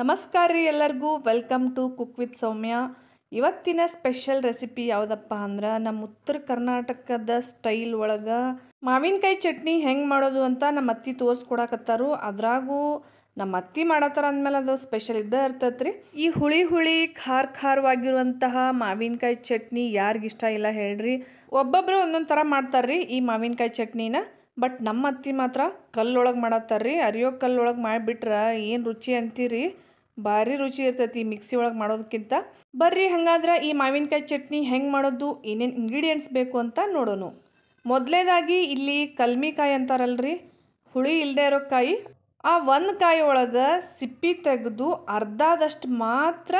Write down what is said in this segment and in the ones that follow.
ನಮಸ್ಕಾರ ರೀ ಎಲ್ಲರಿಗೂ welcome to cook with Soumya ಇವತ್ತಿನ ಸ್ಪೆಷಲ್ ರೆಸಿಪಿ ಯಾವುದಪ್ಪ ಅಂದ್ರೆ ನಮ್ಮ ಉತ್ತರ ಕರ್ನಾಟಕದ ಸ್ಟೈಲ್ ಒಳಗೆ ಮಾವಿನಕಾಯಿ ಚಟ್ನಿ ಹೆಂಗೆ ಮಾಡೋದು ಅಂತ ನಮ್ಮ ಅತ್ತಿ ತೋರಿಸ್ಕೊಡಕತ್ತಾರು ಅದ್ರಾಗೂ ನಮ್ಮ ಅತ್ತಿ ಮಾಡತ್ತಾರ ಅಂದಮೇಲೆ ಅದು ಸ್ಪೆಷಲ್ ಇದ್ದೇ ಇರ್ತೈತೆ ಈ ಹುಳಿ ಹುಳಿ ಖಾರ ಖಾರವಾಗಿರುವಂತಹ ಮಾವಿನಕಾಯಿ ಚಟ್ನಿ ಯಾರಿಗಿಷ್ಟ ಇಲ್ಲ ಹೇಳ್ರಿ ಒಬ್ಬೊಬ್ಬರು ಒಂದೊಂದು ಥರ ಮಾಡ್ತಾರ್ರಿ ಈ ಮಾವಿನಕಾಯಿ ಚಟ್ನಿನ ಬಟ್ ನಮ್ಮ ಅತ್ತಿ ಮಾತ್ರ ಕಲ್ಲೊಳಗೆ ರೀ ಅರಿಯೋ ಕಲ್ಲೊಳಗೆ ಮಾಡಿಬಿಟ್ರೆ ಏನು ರುಚಿ ಅಂತೀರಿ ಭಾರಿ ರುಚಿ ಇರ್ತೈತಿ ಮಿಕ್ಸಿ ಒಳಗೆ ಮಾಡೋದಕ್ಕಿಂತ ಬರ್ರಿ ಹಂಗಾದ್ರೆ ಈ ಮಾವಿನಕಾಯಿ ಚಟ್ನಿ ಹೆಂಗೆ ಮಾಡೋದು ಏನೇನು ಇಂಗ್ರೀಡಿಯೆಂಟ್ಸ್ ಬೇಕು ಅಂತ ನೋಡೋಣ ಮೊದಲೇದಾಗಿ ಇಲ್ಲಿ ಕಲ್ಮಿಕಾಯಿ ಅಂತಾರಲ್ರಿ ಹುಳಿ ಇಲ್ಲದೆ ಇರೋ ಕಾಯಿ ಆ ಒಂದು ಕಾಯಿ ಒಳಗೆ ಸಿಪ್ಪಿ ತೆಗೆದು ಅರ್ಧದಷ್ಟು ಮಾತ್ರ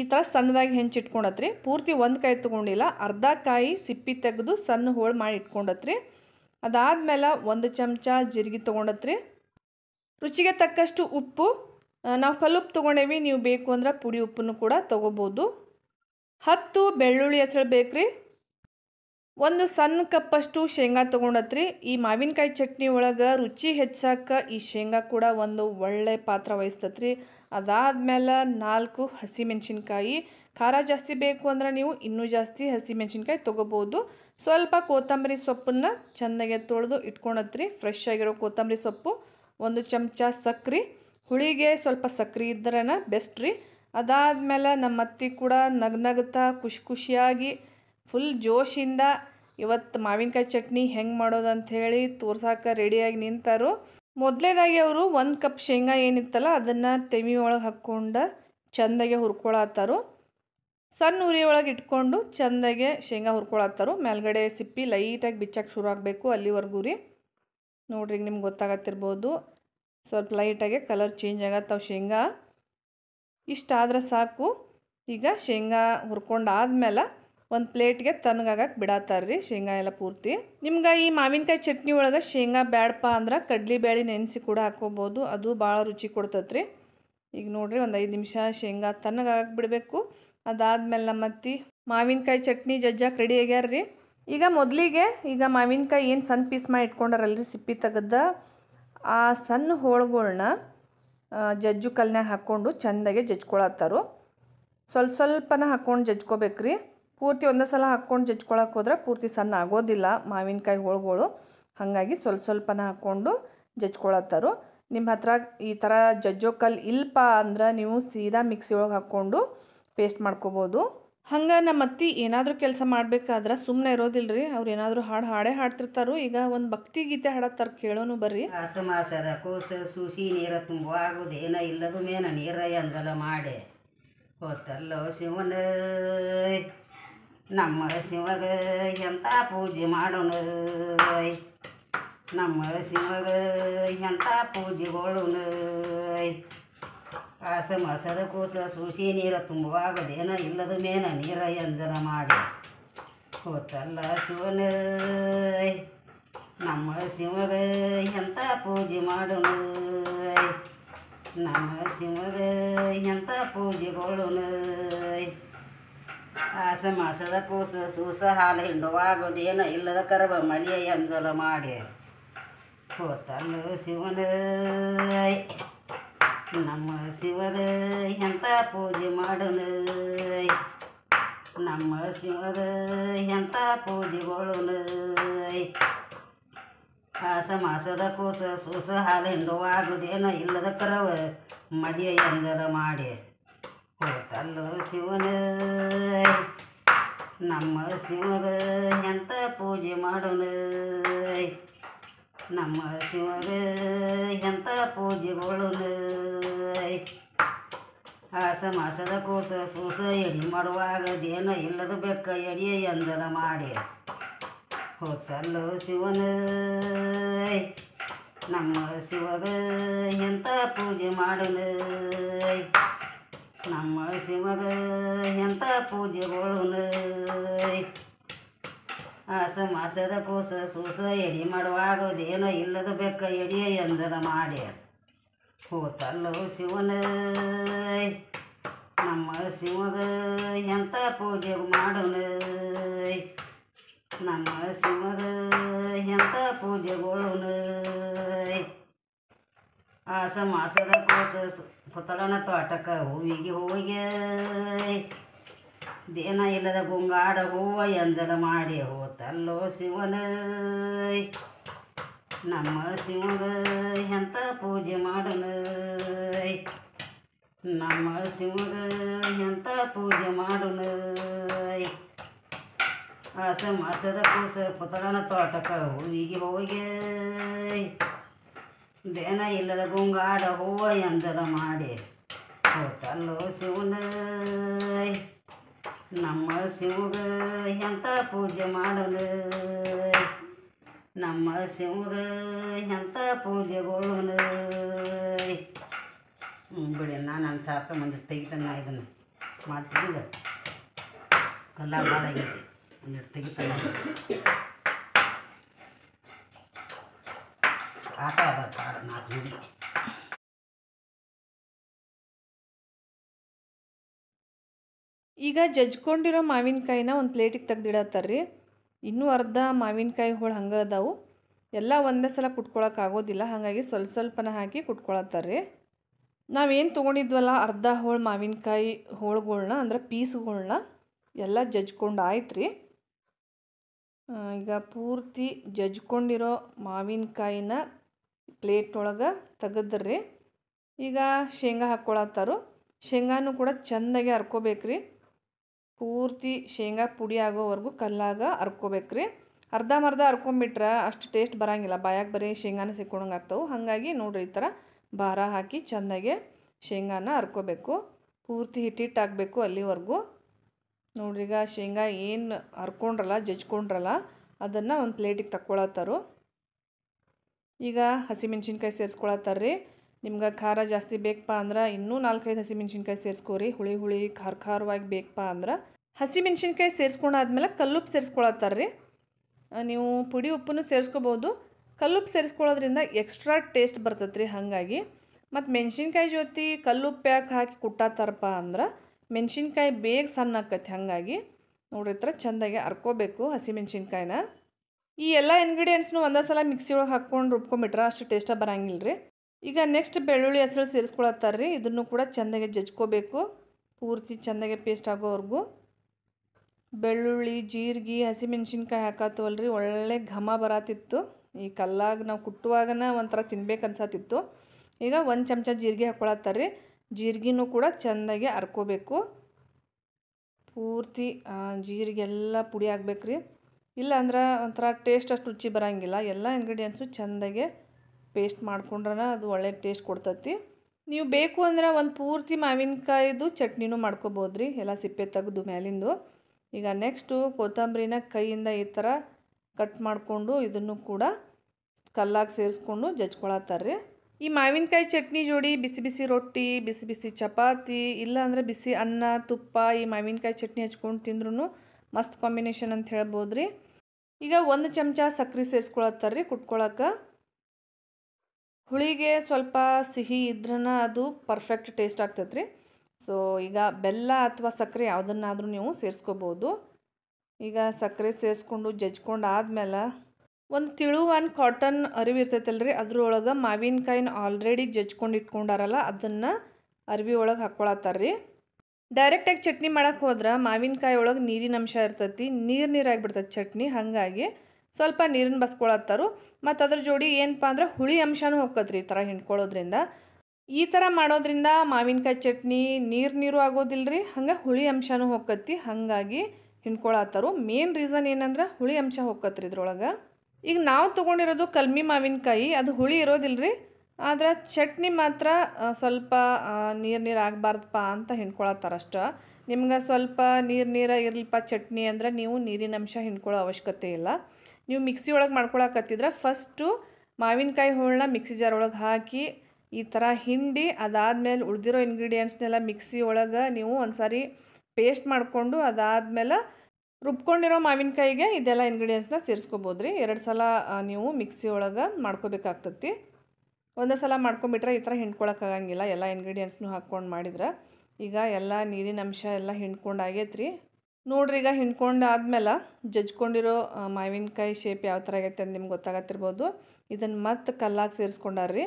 ಈ ಥರ ಸಣ್ಣದಾಗಿ ಹೆಂಚಿಟ್ಕೊಂಡತ್ರಿ ಪೂರ್ತಿ ಒಂದು ಕಾಯಿ ತೊಗೊಂಡಿಲ್ಲ ಅರ್ಧ ಕಾಯಿ ಸಿಪ್ಪಿ ತೆಗೆದು ಸಣ್ಣ ಹೋಳು ಮಾಡಿ ಇಟ್ಕೊಂಡತ್ರಿ ಅದಾದಮೇಲೆ ಒಂದು ಚಮಚ ಜೀರಿಗೆ ತೊಗೊಂಡತ್ರಿ ರುಚಿಗೆ ತಕ್ಕಷ್ಟು ಉಪ್ಪು ನಾವು ಕಲ್ಲುಪ್ಪು ತೊಗೊಂಡೇವಿ ನೀವು ಬೇಕು ಅಂದ್ರೆ ಪುಡಿ ಉಪ್ಪನ್ನು ಕೂಡ ತೊಗೋಬೋದು ಹತ್ತು ಬೆಳ್ಳುಳ್ಳಿ ಹೆಸರು ಬೇಕ್ರಿ ಒಂದು ಸಣ್ಣ ಕಪ್ಪಷ್ಟು ಶೇಂಗಾ ತೊಗೊಂಡತ್ರಿ ಈ ಮಾವಿನಕಾಯಿ ಚಟ್ನಿ ಒಳಗೆ ರುಚಿ ಹೆಚ್ಚಾಕ ಈ ಶೇಂಗಾ ಕೂಡ ಒಂದು ಒಳ್ಳೆ ಪಾತ್ರ ವಹಿಸ್ತತ್ರಿ ಅದಾದಮೇಲೆ ನಾಲ್ಕು ಹಸಿಮೆಣ್ಸಿನ್ಕಾಯಿ ಖಾರ ಜಾಸ್ತಿ ಬೇಕು ಅಂದ್ರೆ ನೀವು ಇನ್ನೂ ಜಾಸ್ತಿ ಹಸಿಮೆಣ್ಸಿನ್ಕಾಯಿ ತೊಗೋಬೋದು ಸ್ವಲ್ಪ ಕೊತ್ತಂಬರಿ ಸೊಪ್ಪನ್ನು ಚೆನ್ನಾಗೆ ತೊಳೆದು ಇಟ್ಕೊಳತ್ರಿ ಫ್ರೆಶ್ ಆಗಿರೋ ಕೊತ್ತಂಬರಿ ಸೊಪ್ಪು ಒಂದು ಚಮಚ ಸಕ್ಕರೆ ಹುಳಿಗೆ ಸ್ವಲ್ಪ ಸಕ್ರೆ ಇದ್ರೇ ಬೆಸ್ಟ್ ರೀ ಅದಾದಮೇಲೆ ನಮ್ಮ ಅತ್ತಿ ಕೂಡ ನಗ್ನಗ್ತಾ ಖುಷಿ ಖುಷಿಯಾಗಿ ಫುಲ್ ಜೋಶಿಂದ ಇವತ್ತು ಮಾವಿನಕಾಯಿ ಚಟ್ನಿ ಹೆಂಗೆ ಮಾಡೋದು ಅಂಥೇಳಿ ತೋರ್ಸಾಕ ರೆಡಿಯಾಗಿ ನಿಂತಾರು ಮೊದಲೇದಾಗಿ ಅವರು ಒಂದು ಕಪ್ ಶೇಂಗಾ ಏನಿತ್ತಲ್ಲ ಅದನ್ನು ತೆಮಿ ಒಳಗೆ ಹಾಕ್ಕೊಂಡು ಚೆಂದಗೆ ಹುರ್ಕೊಳತ್ತಾರು ಸಣ್ಣ ಒಳಗೆ ಇಟ್ಕೊಂಡು ಚೆಂದಾಗೆ ಶೇಂಗಾ ಹುರ್ಕೊಳತ್ತಾರು ಮೇಲ್ಗಡೆ ಸಿಪ್ಪಿ ಲೈಟಾಗಿ ಬಿಚ್ಚಕ್ಕೆ ಶುರು ಆಗಬೇಕು ಅಲ್ಲಿವರೆಗೂ ರೀ ನೋಡ್ರಿ ನಿಮ್ಗೆ ಗೊತ್ತಾಗತ್ತಿರ್ಬೋದು ಸ್ವಲ್ಪ ಲೈಟಾಗೆ ಕಲರ್ ಚೇಂಜ್ ಆಗತ್ತವು ಶೇಂಗಾ ಇಷ್ಟಾದ್ರೆ ಸಾಕು ಈಗ ಶೇಂಗಾ ಹುರ್ಕೊಂಡಾದ್ಮೇಲೆ ಒಂದು ಪ್ಲೇಟ್ಗೆ ತನಗಾಗಕ್ಕೆ ರೀ ಶೇಂಗಾ ಎಲ್ಲ ಪೂರ್ತಿ ನಿಮ್ಗೆ ಈ ಮಾವಿನಕಾಯಿ ಚಟ್ನಿ ಒಳಗೆ ಶೇಂಗಾ ಬ್ಯಾಡಪ್ಪ ಅಂದ್ರೆ ಕಡ್ಲಿ ಬೇಳೆ ನೆನೆಸಿ ಕೂಡ ಹಾಕೋಬೋದು ಅದು ಭಾಳ ರುಚಿ ಕೊಡ್ತತ್ರಿ ಈಗ ನೋಡಿರಿ ಒಂದು ಐದು ನಿಮಿಷ ಶೇಂಗಾ ತಣ್ಣಗಾಗಕ್ಕೆ ಬಿಡಬೇಕು ನಮ್ಮ ಅತ್ತಿ ಮಾವಿನಕಾಯಿ ಚಟ್ನಿ ಜಜ್ಜಾಕೆ ರೆಡಿ ಆಗ್ಯಾರ ರೀ ಈಗ ಮೊದಲಿಗೆ ಈಗ ಮಾವಿನಕಾಯಿ ಏನು ಸಣ್ಣ ಪೀಸ್ ಮಾಡಿ ಇಟ್ಕೊಂಡಾರಲ್ರಿ ಸಿಪ್ಪಿ ತೆಗೆದ ಆ ಸಣ್ಣ ಹೋಳುಗಳನ್ನ ಜಜ್ಜು ಕಲ್ನಾಗ ಹಾಕ್ಕೊಂಡು ಚೆಂದಾಗೆ ಜಜ್ಕೊಳತ್ತಾರು ಸ್ವಲ್ಪ ಸ್ವಲ್ಪನ ಹಾಕ್ಕೊಂಡು ಜಜ್ಕೋಬೇಕು ರೀ ಪೂರ್ತಿ ಒಂದೇ ಸಲ ಹಾಕ್ಕೊಂಡು ಜಜ್ಕೊಳಕ್ಕೆ ಹೋದ್ರೆ ಪೂರ್ತಿ ಸಣ್ಣ ಆಗೋದಿಲ್ಲ ಮಾವಿನಕಾಯಿ ಹೋಳುಗಳು ಹಾಗಾಗಿ ಸ್ವಲ್ಪ ಸ್ವಲ್ಪನ ಹಾಕ್ಕೊಂಡು ಜಜ್ಕೊಳತ್ತಾರು ನಿಮ್ಮ ಹತ್ರ ಈ ಥರ ಜಜ್ಜೋ ಕಲ್ಲು ಇಲ್ಪ ಅಂದ್ರೆ ನೀವು ಸೀದಾ ಮಿಕ್ಸಿ ಒಳಗೆ ಹಾಕ್ಕೊಂಡು ಪೇಸ್ಟ್ ಮಾಡ್ಕೋಬೋದು ಹಂಗೆ ನಮ್ಮ ಅತ್ತಿ ಏನಾದರೂ ಕೆಲಸ ಮಾಡಬೇಕಾದ್ರೆ ಸುಮ್ಮನೆ ಇರೋದಿಲ್ಲ ರೀ ಅವ್ರು ಏನಾದರೂ ಹಾಡು ಹಾಡೇ ಹಾಡ್ತಿರ್ತಾರೋ ಈಗ ಒಂದು ಭಕ್ತಿ ಗೀತೆ ಹಾಡತ್ತಾರ ಕೇಳೋನು ಬರ್ರಿ ಮಾಸದ ಕೋಸ ಸೂಸಿ ನೀರ ತುಂಬ ಆಗೋದೇನ ಇಲ್ಲದು ಮೇನ ನೀರ ಅಂಜಲ ಮಾಡಿ ಹೋತಲ್ಲೋ ಶಿವನ ನಮ್ಮ ಶಿವಗ ಎಂತ ಪೂಜೆ ಮಾಡೋಣ ನಮ್ಮ ಶಿವಗ ಎಂತ ಪೂಜೆಗಳು ಆಸಮ ಕೂಸ ಸೂಸಿ ನೀರ ತುಂಬುವಾಗದೇನ ಇಲ್ಲದ ಮೇನ ನೀರ ಎಂಜನ ಮಾಡಿ ಹೋತಲ್ಲ ಶಿವನ ನಮ್ಮ ಶಿವಗ ಎಂಥ ಪೂಜೆ ಮಾಡೋಣ ನಮ್ಮ ಶಿವಗ ಎಂಥ ಪೂಜೆಗೊಳ್ಳೋಣ ಆಸ ಮಾಸದ ಕೂಸ ಸೂಸ ಹಾಲು ಹಿಂಡುವಾಗೋದೇನ ಇಲ್ಲದ ಕರಬ ಮಳೆಯ ಎಂಜಲ ಮಾಡಿ ಹೋತಲ್ಲ ಶಿವನ ನಮ್ಮ ಶಿವದ ಎಂಥ ಪೂಜೆ ಮಾಡೋಣ ನಮ್ಮ ಶಿವದ ಎಂಥ ಪೂಜೆಗಳೋಣ ಆಸ ಮಾಸದ ಕೂಸ ಸೂಸ ಹಿಂಡುವಾಗುದೇನೋ ಇಲ್ಲದ ಕರವ ಮದುವೆ ಎಂದರ ಮಾಡಿ ಹೋತಲ್ಲು ಶಿವನ ನಮ್ಮ ಶಿವದ ಎಂಥ ಪೂಜೆ ಮಾಡೋಣ ನಮ್ಮ ಶಿವಗ ಎಂಥ ಪೂಜೆಗಳು ಆಸ ಮಾಸದ ಕೂಸ ಸೂಸ ಎಡಿ ದೇನ ಇಲ್ಲದ ಬೆಕ್ಕ ಎಡಿ ಎಂಜನ ಮಾಡಿ ಹೊತ್ತಲ್ಲು ಶಿವನ ನಮ್ಮ ಶಿವಗ ಎಂಥ ಪೂಜೆ ಮಾಡನ ನಮ್ಮ ಶಿವಗ ಎಂಥ ಪೂಜೆಗಳು ಮಾಸದ ಕೋಸ ಸೂಸ ಎಡಿ ಮಾಡುವಾಗ ಏನೋ ಇಲ್ಲದ ಬೆಕ್ಕ ಎಡಿಯ ಎಂದದ ಮಾಡಿ ಹೋತಲ್ಲೋ ಶಿವನ ನಮ್ಮ ಶಿವಗ ಎಂಥ ಪೂಜೆ ಮಾಡೋಣ ನಮ್ಮ ಶಿವಗ ಎಂಥ ಪೂಜೆಗಳೋಣ ಆಸ ಮಾಸದ ಕೋಸ ಪುತಲನ ತೋಟಕ್ಕೆ ಹೂವಿಗೆ ಹೋಗಿ ದೇನ ಇಲ್ಲದ ಗುಂಗಾಡ ಹೂವ ಎಂಜಲ ಮಾಡಿ ತಲ್ಲೋ ಶಿವನ ನಮ್ಮ ಶಿವಗ ಎಂಥ ಪೂಜೆ ಮಾಡನ ನಮ್ಮ ಶಿವಗ ಎಂಥ ಪೂಜೆ ಮಾಡನ ಆಸ ಮಾಸದ ಕೂಸ ಪುತಳನ ತೋಟಕ ಹೂವಿಗೆ ಹೋಗೆ ದೇನ ಇಲ್ಲದ ಗುಂಗಾಡ ಹೂವ ಎಂದರ ಮಾಡಿ ಹೋತಲ್ಲೋ ಶಿವನ ನಮ್ಮ ಶಿವಗ ಎಂಥ ಪೂಜೆ ಮಾಡಲು ನಮ್ಮ ಶಿವಗ ಎಂಥ ಪೂಜೆಗೊಳ್ಳಲು ಬಿಡಿ ನಾನು ನನ್ನ ಸಾರ್ಥ ಒಂದಿಟ್ಟು ತೆಗಿತಾನೆ ಇದನ್ನು ಮಾಡ್ತಿದ್ದ ಕಲ್ಲ ಬಾಳಾಗೈತಿ ಒಂದಿಟ್ಟು ತೆಗಿತಾನೆ ಆಟ ಅದ ನಾಲ್ಕು ನೋಡಿ ಈಗ ಜಜ್ಕೊಂಡಿರೋ ಮಾವಿನಕಾಯಿನ ಒಂದು ಪ್ಲೇಟಿಗೆ ತೆಗ್ದಿಡತ್ತಾರ್ರಿ ಇನ್ನೂ ಅರ್ಧ ಮಾವಿನಕಾಯಿ ಹೋಳು ಹಂಗೆ ಅದಾವು ಎಲ್ಲ ಒಂದೇ ಸಲ ಆಗೋದಿಲ್ಲ ಹಾಗಾಗಿ ಸ್ವಲ್ಪ ಸ್ವಲ್ಪನ ಹಾಕಿ ಕುಟ್ಕೊಳತ್ತಾರ್ರಿ ನಾವೇನು ತೊಗೊಂಡಿದ್ವಲ್ಲ ಅರ್ಧ ಹೋಳು ಮಾವಿನಕಾಯಿ ಹೋಳುಗಳ್ನ ಅಂದರೆ ಪೀಸ್ಗಳ್ನ ಎಲ್ಲ ಜಜ್ಕೊಂಡು ಆಯ್ತು ರೀ ಈಗ ಪೂರ್ತಿ ಜಜ್ಕೊಂಡಿರೋ ಮಾವಿನಕಾಯಿನ ಪ್ಲೇಟ್ ಒಳಗೆ ತೆಗೆದ್ರಿ ಈಗ ಶೇಂಗಾ ಹಾಕ್ಕೊಳತ್ತಾರು ಶೇಂಗಾನು ಕೂಡ ಚೆಂದಾಗಿ ಹರ್ಕೋಬೇಕ್ರಿ ಪೂರ್ತಿ ಶೇಂಗಾ ಪುಡಿ ಆಗೋವರೆಗೂ ಕಲ್ಲಾಗ ಹರ್ಕೋಬೇಕು ರೀ ಮರ್ಧ ಹರ್ಕೊಂಬಿಟ್ರೆ ಅಷ್ಟು ಟೇಸ್ಟ್ ಬರೋಂಗಿಲ್ಲ ಬಾಯಾಗ ಬರೀ ಶೇಂಗಾನ ಸಿಕ್ಕೊಂಡಂಗೆ ಆಗ್ತಾವೆ ಹಾಗಾಗಿ ನೋಡಿರಿ ಈ ಥರ ಭಾರ ಹಾಕಿ ಚೆಂದಾಗೆ ಶೇಂಗಾನ ಹರ್ಕೋಬೇಕು ಪೂರ್ತಿ ಹಿಟ್ಟು ಹಾಕಬೇಕು ಅಲ್ಲಿವರೆಗೂ ಈಗ ಶೇಂಗಾ ಏನು ಹರ್ಕೊಂಡ್ರಲ್ಲ ಜಜ್ಕೊಂಡ್ರಲ್ಲ ಅದನ್ನು ಒಂದು ಪ್ಲೇಟಿಗೆ ತಕ್ಕೊಳತ್ತಾರು ಈಗ ಹಸಿಮೆಣ್ಸಿನ್ಕಾಯಿ ಸೇರಿಸ್ಕೊಳತ್ತಾರ್ರಿ ನಿಮ್ಗೆ ಖಾರ ಜಾಸ್ತಿ ಬೇಕಪ್ಪ ಅಂದ್ರೆ ಇನ್ನೂ ನಾಲ್ಕೈದು ಹಸಿಮೆಣ್ಸಿನ್ಕಾಯಿ ಸೇರಿಸ್ಕೋರಿ ಹುಳಿ ಹುಳಿ ಖಾರ ಖಾರವಾಗಿ ಬೇಕಪ್ಪ ಅಂದ್ರೆ ಹಸಿಮೆಣ್ಸಿನ್ಕಾಯಿ ಸೇರಿಸ್ಕೊಂಡಾದ್ಮೇಲೆ ಕಲ್ಲುಪ್ಪು ಸೇರಿಸ್ಕೊಳತ್ತಾರ್ರಿ ನೀವು ಪುಡಿ ಉಪ್ಪನ್ನು ಸೇರಿಸ್ಕೋಬೋದು ಕಲ್ಲುಪ್ಪು ಸೇರಿಸ್ಕೊಳ್ಳೋದ್ರಿಂದ ಎಕ್ಸ್ಟ್ರಾ ಟೇಸ್ಟ್ ಬರ್ತೈತೆ ಹಾಗಾಗಿ ಮತ್ತು ಮೆಣಸಿನ್ಕಾಯಿ ಜೊತೆ ಕಲ್ಲುಪ್ಪು ಯಾಕೆ ಹಾಕಿ ಕುಟ್ಟಾತಾರಪ್ಪ ಅಂದ್ರೆ ಮೆಣಸಿನ್ಕಾಯಿ ಬೇಗ ಸಣ್ಣ ಆಕೈತಿ ಹಾಗಾಗಿ ನೋಡ್ರಿ ಹತ್ರ ಚೆಂದಾಗಿ ಹಸಿ ಹಸಿಮೆಣ್ಸಿನ್ಕಾಯಿನ ಈ ಎಲ್ಲ ಇಂಗ್ರೀಡಿಯೆಂಟ್ಸ್ನು ಒಂದೇ ಸಲ ಮಿಕ್ಸಿ ಒಳಗೆ ಹಾಕ್ಕೊಂಡು ರುಬ್ಕೊಂಬಿಟ್ರೆ ಅಷ್ಟು ಟೇಸ್ಟ ಬರಂಗಿಲ್ಲ ರೀ ಈಗ ನೆಕ್ಸ್ಟ್ ಬೆಳ್ಳುಳ್ಳಿ ಹೆಸರು ಸೇರಿಸ್ಕೊಳತ್ತಾರೆ ಇದನ್ನು ಕೂಡ ಚೆಂದಾಗೆ ಜಜ್ಕೋಬೇಕು ಪೂರ್ತಿ ಚೆಂದಾಗೆ ಪೇಸ್ಟ್ ಆಗೋವರೆಗೂ ಬೆಳ್ಳುಳ್ಳಿ ಜೀರಿಗೆ ಹಸಿಮೆಣ್ಸಿನ್ಕಾಯಿ ಹಾಕತ್ತವಲ್ಲ ರೀ ಒಳ್ಳೆ ಘಮ ಬರತ್ತಿತ್ತು ಈ ಕಲ್ಲಾಗ ನಾವು ಕುಟ್ಟುವಾಗನ ಒಂಥರ ತಿನ್ಬೇಕು ಅನ್ಸತ್ತಿತ್ತು ಈಗ ಒಂದು ಚಮಚ ಜೀರಿಗೆ ಹಾಕ್ಕೊಳತ್ತಾರೆ ರೀ ಜೀರಿಗೆನೂ ಕೂಡ ಚೆಂದಾಗಿ ಅರ್ಕೋಬೇಕು ಪೂರ್ತಿ ಜೀರಿಗೆ ಎಲ್ಲ ಪುಡಿ ಆಗ್ಬೇಕು ರೀ ಇಲ್ಲಾಂದ್ರೆ ಒಂಥರ ಟೇಸ್ಟ್ ಅಷ್ಟು ರುಚಿ ಬರೋಂಗಿಲ್ಲ ಎಲ್ಲ ಇಂಗ್ರೀಡಿಯೆಂಟ್ಸು ಚೆಂದಾಗೆ ಪೇಸ್ಟ್ ಮಾಡ್ಕೊಂಡ್ರೆ ಅದು ಒಳ್ಳೆ ಟೇಸ್ಟ್ ಕೊಡ್ತತಿ ನೀವು ಬೇಕು ಅಂದ್ರೆ ಒಂದು ಪೂರ್ತಿ ಮಾವಿನಕಾಯಿದು ಚಟ್ನಿನೂ ಮಾಡ್ಕೊಬೋದು ರೀ ಎಲ್ಲ ಸಿಪ್ಪೆ ತೆಗೆದು ಮ್ಯಾಲಿಂದು ಈಗ ನೆಕ್ಸ್ಟು ಕೊತ್ತಂಬರಿನ ಕೈಯಿಂದ ಈ ಥರ ಕಟ್ ಮಾಡಿಕೊಂಡು ಇದನ್ನು ಕೂಡ ಕಲ್ಲಾಗಿ ಸೇರಿಸ್ಕೊಂಡು ಜಜ್ಕೊಳತ್ತಾರೆ ರೀ ಈ ಮಾವಿನಕಾಯಿ ಚಟ್ನಿ ಜೋಡಿ ಬಿಸಿ ಬಿಸಿ ರೊಟ್ಟಿ ಬಿಸಿ ಬಿಸಿ ಚಪಾತಿ ಇಲ್ಲಾಂದರೆ ಬಿಸಿ ಅನ್ನ ತುಪ್ಪ ಈ ಮಾವಿನಕಾಯಿ ಚಟ್ನಿ ಹಚ್ಕೊಂಡು ತಿಂದ್ರೂ ಮಸ್ತ್ ಕಾಂಬಿನೇಷನ್ ಅಂತ ಹೇಳ್ಬೋದು ರೀ ಈಗ ಒಂದು ಚಮಚ ಸಕ್ಕರೆ ಸೇರಿಸ್ಕೊಳತ್ತಾರ್ರಿ ರೀ ಕುಟ್ಕೊಳಕ್ಕೆ ಹುಳಿಗೆ ಸ್ವಲ್ಪ ಸಿಹಿ ಇದ್ರನ ಅದು ಪರ್ಫೆಕ್ಟ್ ಟೇಸ್ಟ್ ಆಗ್ತೈತೆ ರೀ ಸೊ ಈಗ ಬೆಲ್ಲ ಅಥವಾ ಸಕ್ಕರೆ ಯಾವುದನ್ನಾದರೂ ನೀವು ಸೇರಿಸ್ಕೋಬೋದು ಈಗ ಸಕ್ಕರೆ ಸೇರಿಸ್ಕೊಂಡು ಜಜ್ಕೊಂಡು ಆದಮೇಲೆ ಒಂದು ತಿಳುವನ್ ಕಾಟನ್ ಅರಿವಿ ಇರ್ತೈತಲ್ಲ ರೀ ಅದ್ರೊಳಗೆ ಮಾವಿನಕಾಯಿನ ಆಲ್ರೆಡಿ ಜಜ್ಕೊಂಡು ಇಟ್ಕೊಂಡಾರಲ್ಲ ಅದನ್ನು ಅರಿವಿ ಒಳಗೆ ಹಾಕ್ಕೊಳತ್ತಾರ ರೀ ಡೈರೆಕ್ಟಾಗಿ ಚಟ್ನಿ ಮಾಡೋಕ್ಕೆ ಹೋದ್ರೆ ಮಾವಿನಕಾಯಿ ಒಳಗೆ ನೀರಿನ ಅಂಶ ಇರ್ತೈತಿ ನೀರು ಬಿಡ್ತೈತೆ ಚಟ್ನಿ ಹಾಗಾಗಿ ಸ್ವಲ್ಪ ನೀರನ್ನು ಬಸ್ಕೊಳತ್ತಾರು ಮತ್ತು ಅದ್ರ ಜೋಡಿ ಏನಪ್ಪ ಅಂದ್ರೆ ಹುಳಿ ಅಂಶನೂ ಹೋಗ್ಕತ್ರಿ ಈ ಥರ ಹಿಂಡ್ಕೊಳ್ಳೋದ್ರಿಂದ ಈ ಥರ ಮಾಡೋದ್ರಿಂದ ಮಾವಿನಕಾಯಿ ಚಟ್ನಿ ನೀರು ನೀರು ಆಗೋದಿಲ್ಲ ರೀ ಹಂಗೆ ಹುಳಿ ಅಂಶನೂ ಹೋಗ್ಕತ್ತಿ ಹಾಗಾಗಿ ಹಿಂಡ್ಕೊಳತ್ತಾರು ಮೇನ್ ರೀಸನ್ ಏನಂದ್ರೆ ಹುಳಿ ಅಂಶ ಹೋಗ್ಕತ್ರಿ ಇದ್ರೊಳಗೆ ಈಗ ನಾವು ತೊಗೊಂಡಿರೋದು ಕಲ್ಮಿ ಮಾವಿನಕಾಯಿ ಅದು ಹುಳಿ ಇರೋದಿಲ್ಲ ರೀ ಆದ್ರೆ ಚಟ್ನಿ ಮಾತ್ರ ಸ್ವಲ್ಪ ನೀರು ನೀರು ಆಗಬಾರ್ದಪ್ಪ ಅಂತ ಹಿಂಡ್ಕೊಳತ್ತಾರಷ್ಟ ನಿಮ್ಗೆ ಸ್ವಲ್ಪ ನೀರು ನೀರು ಇರಲಿಪ್ಪ ಚಟ್ನಿ ಅಂದರೆ ನೀವು ನೀರಿನ ಅಂಶ ಹಿಂಡ್ಕೊಳ್ಳೋ ಅವಶ್ಯಕತೆ ಇಲ್ಲ ನೀವು ಮಿಕ್ಸಿ ಒಳಗೆ ಮಾಡ್ಕೊಳಕತ್ತಿದ್ರೆ ಫಸ್ಟು ಮಾವಿನಕಾಯಿ ಹೋಳನ್ನ ಮಿಕ್ಸಿ ಜಾರ್ ಒಳಗೆ ಹಾಕಿ ಈ ಥರ ಹಿಂಡಿ ಅದಾದಮೇಲೆ ಉಳಿದಿರೋ ಇಂಗ್ರೀಡಿಯೆಂಟ್ಸ್ನೆಲ್ಲ ಮಿಕ್ಸಿ ಒಳಗೆ ನೀವು ಒಂದು ಸಾರಿ ಪೇಸ್ಟ್ ಮಾಡಿಕೊಂಡು ಅದಾದಮೇಲೆ ರುಬ್ಕೊಂಡಿರೋ ಮಾವಿನಕಾಯಿಗೆ ಇದೆಲ್ಲ ಇಂಗ್ರೀಡಿಯೆಂಟ್ಸ್ನ ಸೇರಿಸ್ಕೋಬೋದು ರೀ ಎರಡು ಸಲ ನೀವು ಮಿಕ್ಸಿ ಒಳಗೆ ಮಾಡ್ಕೋಬೇಕಾಗ್ತತಿ ಒಂದೇ ಸಲ ಮಾಡ್ಕೊಂಬಿಟ್ರೆ ಈ ಥರ ಹಿಂಡ್ಕೊಳಕ್ಕಾಗಂಗಿಲ್ಲ ಎಲ್ಲ ಇಂಗ್ರೀಡಿಯೆಂಟ್ಸ್ನು ಹಾಕ್ಕೊಂಡು ಮಾಡಿದ್ರೆ ಈಗ ಎಲ್ಲ ನೀರಿನ ಅಂಶ ಎಲ್ಲ ಹಿಂಡ್ಕೊಂಡು ಆಗೈತ್ರಿ ನೋಡ್ರಿ ಈಗ ಹಿಂಡ್ಕೊಂಡು ಆದಮೇಲೆ ಜಜ್ಕೊಂಡಿರೋ ಮಾವಿನಕಾಯಿ ಶೇಪ್ ಯಾವ ಥರ ಆಗೈತೆ ಅಂತ ನಿಮ್ಗೆ ಗೊತ್ತಾಗತ್ತಿರ್ಬೋದು ಇದನ್ನು ಮತ್ತೆ ಕಲ್ಲಾಗಿ ಸೇರಿಸ್ಕೊಂಡಾರ್ರಿ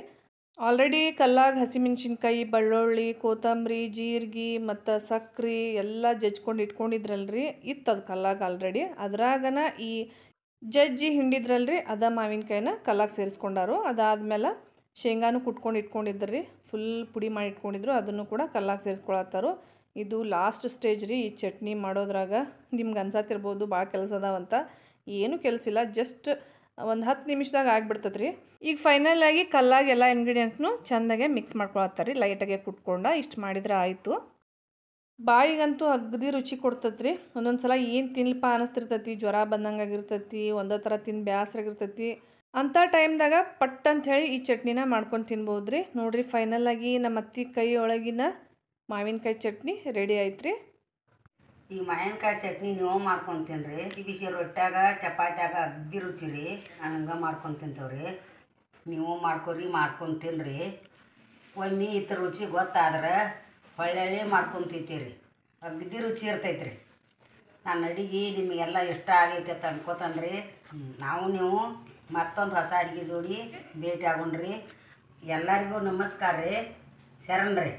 ಆಲ್ರೆಡಿ ಕಲ್ಲಾಗಿ ಹಸಿಮೆಣ್ಸಿನ್ಕಾಯಿ ಬೆಳ್ಳುಳ್ಳಿ ಕೊತ್ತಂಬರಿ ಜೀರಿಗೆ ಮತ್ತು ಸಕ್ಕರೆ ಎಲ್ಲ ಜಜ್ಕೊಂಡು ಇಟ್ಕೊಂಡಿದ್ರಲ್ರಿ ಇತ್ತು ಅದು ಕಲ್ಲಾಗ ಆಲ್ರೆಡಿ ಅದ್ರಾಗನ ಈ ಜಜ್ಜಿ ಹಿಂಡಿದ್ರಲ್ರಿ ಅದ ಮಾವಿನಕಾಯಿನ ಕಲ್ಲಾಗಿ ಸೇರಿಸ್ಕೊಂಡಾರು ಅದಾದಮೇಲೆ ಶೇಂಗಾನು ಕುಟ್ಕೊಂಡು ಇಟ್ಕೊಂಡಿದ್ರಿ ಫುಲ್ ಪುಡಿ ಮಾಡಿ ಇಟ್ಕೊಂಡಿದ್ರು ಅದನ್ನು ಕೂಡ ಕಲ್ಲಾಗಿ ಸೇರಿಸ್ಕೊಳತ್ತಾರು ಇದು ಲಾಸ್ಟ್ ಸ್ಟೇಜ್ ರೀ ಈ ಚಟ್ನಿ ಮಾಡೋದ್ರಾಗ ನಿಮ್ಗೆ ಅನ್ಸತ್ತಿರ್ಬೋದು ಭಾಳ ಕೆಲಸ ಅದಾವಂತ ಏನು ಕೆಲಸ ಇಲ್ಲ ಜಸ್ಟ್ ಒಂದು ಹತ್ತು ನಿಮಿಷದಾಗ ಆಗಿಬಿಡ್ತದೆ ರೀ ಈಗ ಫೈನಲ್ ಆಗಿ ಎಲ್ಲ ಇಂಗ್ರೀಡಿಯೆಂಟ್ನು ಚೆಂದಾಗೆ ಮಿಕ್ಸ್ ಮಾಡ್ಕೊಳತ್ತಾರೆ ರೀ ಲೈಟಾಗೆ ಕುಟ್ಕೊಂಡು ಇಷ್ಟು ಮಾಡಿದ್ರೆ ಆಯಿತು ಬಾಯಿಗಂತೂ ಅಗ್ದಿ ರುಚಿ ಕೊಡ್ತತ್ರಿ ಒಂದೊಂದು ಸಲ ಏನು ತಿನ್ಲಪ್ಪ ಅನ್ನಿಸ್ತಿರ್ತೈತಿ ಜ್ವರ ಬಂದಂಗೆ ಆಗಿರ್ತೈತಿ ಒಂದೋ ಥರ ತಿಂದು ಬ್ಯಾಸ್ರಾಗಿರ್ತೈತಿ ಅಂಥ ಟೈಮ್ದಾಗ ಪಟ್ ಅಂತ ಹೇಳಿ ಈ ಚಟ್ನಿನ ಮಾಡ್ಕೊಂಡು ತಿನ್ಬೋದ್ರಿ ರೀ ನೋಡಿರಿ ಫೈನಲ್ ಆಗಿ ನಮ್ಮ ಅತ್ತಿ ಕೈಯೊಳಗಿನ ಮಾವಿನಕಾಯಿ ಚಟ್ನಿ ರೆಡಿ ಆಯ್ತು ರೀ ಈ ಮಾವಿನಕಾಯಿ ಚಟ್ನಿ ನೀವು ಮಾಡ್ಕೊಂಡು ರೀ ಬಿಸಿ ರೊಟ್ಟಾಗ ಚಪಾತಿಯಾಗ ಅಗ್ದಿ ರುಚಿ ರೀ ನಾನು ಹಂಗೆ ಮಾಡ್ಕೊಂಡು ತಿಂತೇವ್ರಿ ನೀವು ಮಾಡ್ಕೊರಿ ಮಾಡ್ಕೊಂಡು ತಿನ್ರಿ ಒಮ್ಮೆ ಈ ರುಚಿ ಗೊತ್ತಾದ್ರೆ ಮಾಡ್ಕೊಂಡು ತಿಂತೀರಿ ಅಗ್ದಿ ರುಚಿ ಇರ್ತೈತೆ ರೀ ನನ್ನ ಅಡಿಗೆ ನಿಮಗೆಲ್ಲ ಇಷ್ಟ ಆಗೈತೆ ಅಂತ ಅನ್ಕೋತನ್ರಿ ನಾವು ನೀವು ಮತ್ತೊಂದು ಹೊಸ ಅಡಿಗೆ ಜೋಡಿ ಭೇಟಿ ಆಗೊಂಡ್ರಿ ಎಲ್ಲರಿಗೂ ನಮಸ್ಕಾರ ರೀ ಶರಣ್ರಿ